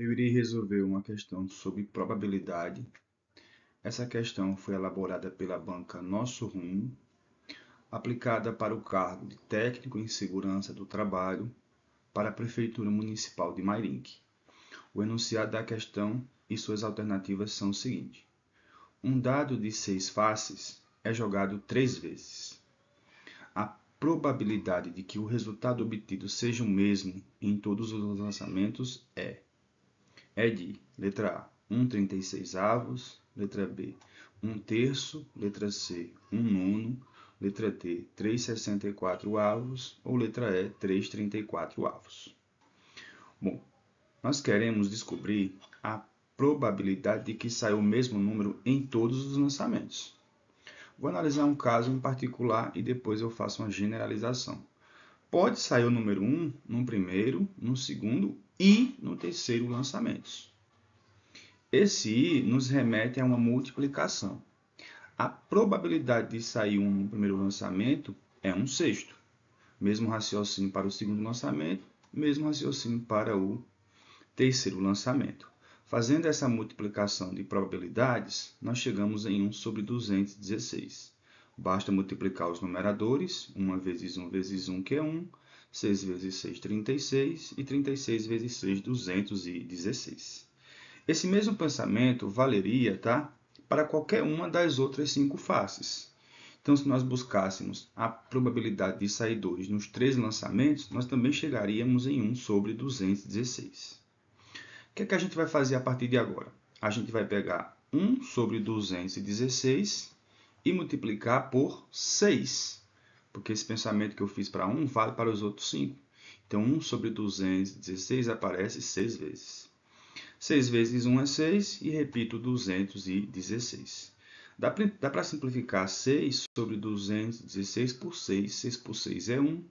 eu irei resolver uma questão sobre probabilidade. Essa questão foi elaborada pela banca Nosso Rumo, aplicada para o cargo de técnico em segurança do trabalho para a Prefeitura Municipal de Mairinque. O enunciado da questão e suas alternativas são o seguinte: um dado de seis faces é jogado três vezes. A probabilidade de que o resultado obtido seja o mesmo em todos os lançamentos é é de letra A, 1 36 avos, letra B, 1 terço, letra C, 1 nono, letra D, 3,64 avos, ou letra E, 3,34 avos. Bom, nós queremos descobrir a probabilidade de que saia o mesmo número em todos os lançamentos. Vou analisar um caso em particular e depois eu faço uma generalização pode sair o número 1 no primeiro, no segundo e no terceiro lançamentos. Esse i nos remete a uma multiplicação. A probabilidade de sair um no primeiro lançamento é um sexto. Mesmo raciocínio para o segundo lançamento, mesmo raciocínio para o terceiro lançamento. Fazendo essa multiplicação de probabilidades, nós chegamos em 1 sobre 216. Basta multiplicar os numeradores, 1 vezes 1 vezes 1, que é 1, 6 vezes 6, 36, e 36 vezes 6, 216. Esse mesmo pensamento valeria tá, para qualquer uma das outras cinco faces. Então, se nós buscássemos a probabilidade de sair 2 nos três lançamentos, nós também chegaríamos em 1 sobre 216. O que, é que a gente vai fazer a partir de agora? A gente vai pegar 1 sobre 216 e multiplicar por 6. Porque esse pensamento que eu fiz para um vale para os outros 5. Então, 1 sobre 216 aparece 6 vezes. 6 vezes 1 é 6 e repito 216. Dá para simplificar 6 sobre 216 por 6. 6 por 6 é 1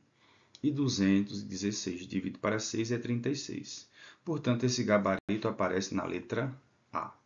e 216 dividido para 6 é 36. Portanto, esse gabarito aparece na letra A.